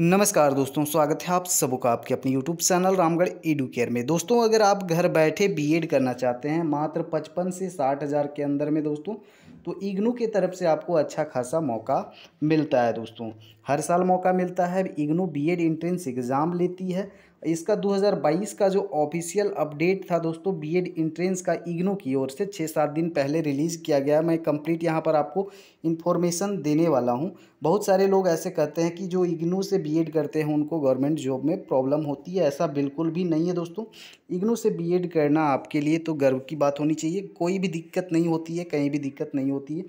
नमस्कार दोस्तों स्वागत है आप सबका आपके अपने YouTube channel Ramgarh Edu Care में दोस्तों अगर आप घर बैठे बीएड करना चाहते हैं मात्र पचपन से साठ हज़ार के अंदर में दोस्तों तो इग्नू की तरफ से आपको अच्छा खासा मौका मिलता है दोस्तों हर साल मौका मिलता है इग्नू बीएड एंट्रेंस एग्ज़ाम लेती है इसका 2022 का जो ऑफिशियल अपडेट था दोस्तों बीएड एंट्रेंस का इग्नो की ओर से छः सात दिन पहले रिलीज़ किया गया मैं कंप्लीट यहाँ पर आपको इन्फॉर्मेशन देने वाला हूँ बहुत सारे लोग ऐसे कहते हैं कि जो इग्नू से बीएड करते हैं उनको गवर्नमेंट जॉब में प्रॉब्लम होती है ऐसा बिल्कुल भी नहीं है दोस्तों इग्नू से बी करना आपके लिए तो गर्व की बात होनी चाहिए कोई भी दिक्कत नहीं होती है कहीं भी दिक्कत नहीं होती है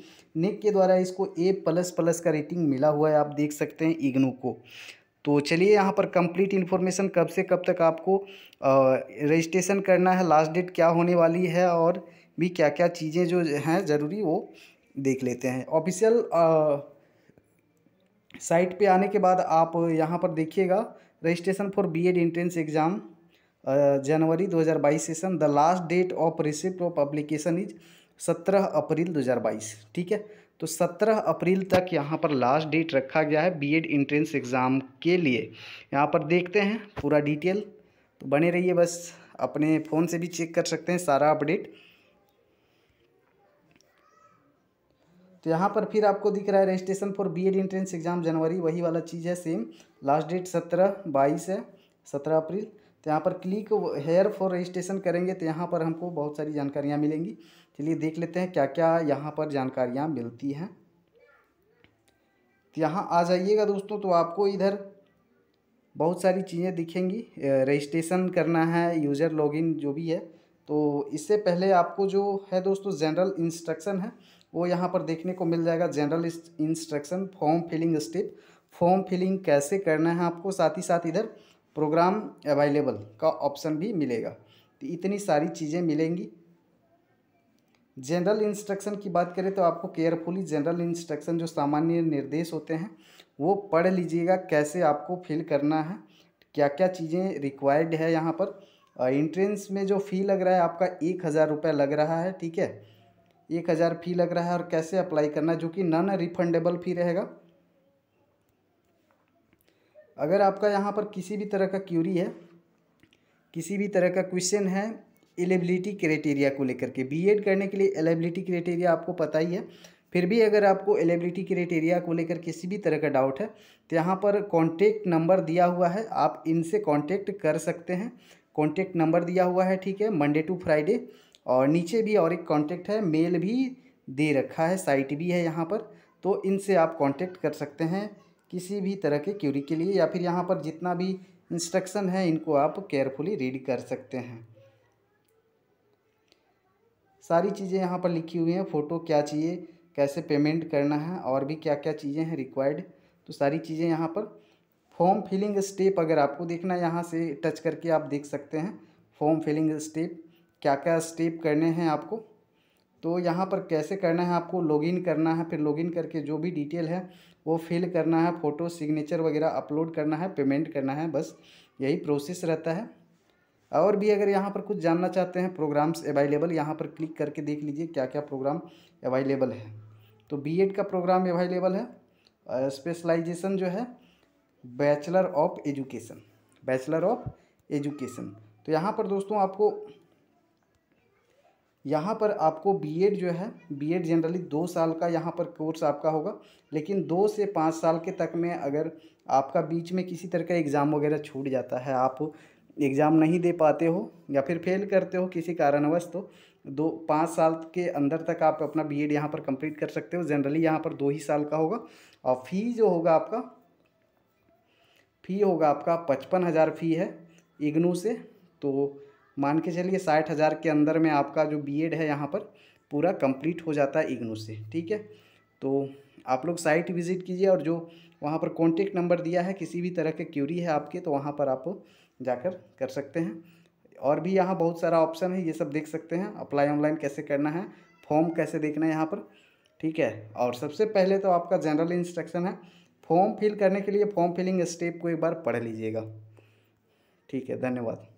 नेक के द्वारा इसको ए प्लस प्लस का रेटिंग मिला हुआ है आप देख सकते हैं इग्नू को तो चलिए यहाँ पर कंप्लीट इन्फॉर्मेशन कब से कब तक आपको रजिस्ट्रेशन करना है लास्ट डेट क्या होने वाली है और भी क्या क्या चीज़ें जो हैं ज़रूरी वो देख लेते हैं ऑफिशियल साइट पे आने के बाद आप यहाँ पर देखिएगा registration for BEd entrance exam January 2022 session the last date of receipt of application is 17 April 2022 ठीक है तो 17 अप्रैल तक यहाँ पर लास्ट डेट रखा गया है बीएड एंट्रेंस एग्ज़ाम के लिए यहाँ पर देखते हैं पूरा डिटेल तो बने रहिए बस अपने फ़ोन से भी चेक कर सकते हैं सारा अपडेट तो यहाँ पर फिर आपको दिख रहा है registration for BEd entrance exam January वही वाला चीज़ है सेम लास्ट डेट सत्रह बाईस है सत्रह अप्रैल तो यहाँ पर क्लिक हेयर फॉर रजिस्ट्रेशन करेंगे तो यहाँ पर हमको बहुत सारी जानकारियाँ मिलेंगी चलिए देख लेते हैं क्या क्या यहाँ पर जानकारियाँ मिलती हैं तो यहाँ आ जाइएगा दोस्तों तो आपको इधर बहुत सारी चीज़ें दिखेंगी रजिस्ट्रेशन करना है यूज़र लॉगिन जो भी है तो इससे पहले आपको जो है दोस्तों जनरल इंस्ट्रक्शन है वो यहाँ पर देखने को मिल जाएगा general instruction form filling step form filling कैसे करना है आपको साथ ही साथ इधर प्रोग्राम अवेलेबल का ऑप्शन भी मिलेगा तो इतनी सारी चीज़ें मिलेंगी जनरल इंस्ट्रक्शन की बात करें तो आपको केयरफुली जनरल इंस्ट्रक्शन जो सामान्य निर्देश होते हैं वो पढ़ लीजिएगा कैसे आपको फिल करना है क्या क्या चीज़ें रिक्वायर्ड है यहाँ पर इंट्रेंस में जो फ़ी लग रहा है आपका एक हज़ार रुपये लग रहा है ठीक है एक हज़ार फ़ी लग रहा है और कैसे अप्लाई करना है जो कि नॉन रिफंडेबल फ़ी रहेगा अगर आपका यहाँ पर किसी भी तरह का क्यूरी है किसी भी तरह का क्वेश्चन है एलेबिलिटी क्राइटेरिया को लेकर के बीएड करने के लिए एलेबिलिटी क्राइटेरिया आपको पता ही है फिर भी अगर आपको एलेबिलिटी क्राइटेरिया को लेकर किसी भी तरह का डाउट है तो यहाँ पर कॉन्टेक्ट नंबर दिया हुआ है आप इनसे कॉन्टेक्ट कर सकते हैं कॉन्टेक्ट नंबर दिया हुआ है ठीक है मंडे टू फ्राइडे और नीचे भी और एक कॉन्टेक्ट है मेल भी दे रखा है साइट भी है यहाँ पर तो इनसे आप कॉन्टेक्ट कर सकते हैं किसी भी तरह के क्यूरी के लिए या फिर यहाँ पर जितना भी इंस्ट्रक्शन है इनको आप केयरफुली रीड कर सकते हैं सारी चीज़ें यहाँ पर लिखी हुई हैं फ़ोटो क्या चाहिए कैसे पेमेंट करना है और भी क्या क्या चीज़ें हैं रिक्वायर्ड तो सारी चीज़ें यहाँ पर फॉर्म फिलिंग स्टेप अगर आपको देखना यहाँ से टच करके आप देख सकते हैं फॉर्म फिलिंग स्टेप क्या क्या स्टेप करने हैं आपको तो यहाँ पर कैसे करना है आपको लॉगिन करना है फिर लॉगिन करके जो भी डिटेल है वो फिल करना है फ़ोटो सिग्नेचर वगैरह अपलोड करना है पेमेंट करना है बस यही प्रोसेस रहता है और भी अगर यहाँ पर कुछ जानना चाहते हैं प्रोग्राम्स अवेलेबल यहाँ पर क्लिक करके देख लीजिए क्या क्या प्रोग्राम अवेलेबल है तो बी का प्रोग्राम अवेलेबल है स्पेशलाइजेशन जो है bachelor of education bachelor of education तो यहाँ पर दोस्तों आपको यहाँ पर आपको बीएड जो है बीएड जनरली दो साल का यहाँ पर कोर्स आपका होगा लेकिन दो से पाँच साल के तक में अगर आपका बीच में किसी तरह का एग्ज़ाम वगैरह छूट जाता है आप एग्ज़ाम नहीं दे पाते हो या फिर फेल करते हो किसी कारणवश तो दो पाँच साल के अंदर तक आप अपना बी एड यहाँ पर कंप्लीट कर सकते हो जनरली यहाँ पर दो ही साल का होगा और फ़ी जो होगा आपका फ़ी होगा आपका पचपन हज़ार फ़ी है इग्नू से तो मान के चलिए साठ हज़ार के अंदर में आपका जो बी एड है यहाँ पर पूरा कंप्लीट हो जाता है इग्नू से ठीक है तो आप लोग साइट विज़िट कीजिए और जो वहाँ पर कॉन्टेक्ट नंबर दिया है किसी भी तरह के क्यूरी है आपके तो वहाँ पर आप जाकर कर सकते हैं और भी यहाँ बहुत सारा ऑप्शन है ये सब देख सकते हैं अप्लाई ऑनलाइन कैसे करना है फॉर्म कैसे देखना है यहाँ पर ठीक है और सबसे पहले तो आपका जनरल इंस्ट्रक्शन है फॉर्म फिल करने के लिए फॉर्म फिलिंग स्टेप को एक बार पढ़ लीजिएगा ठीक है धन्यवाद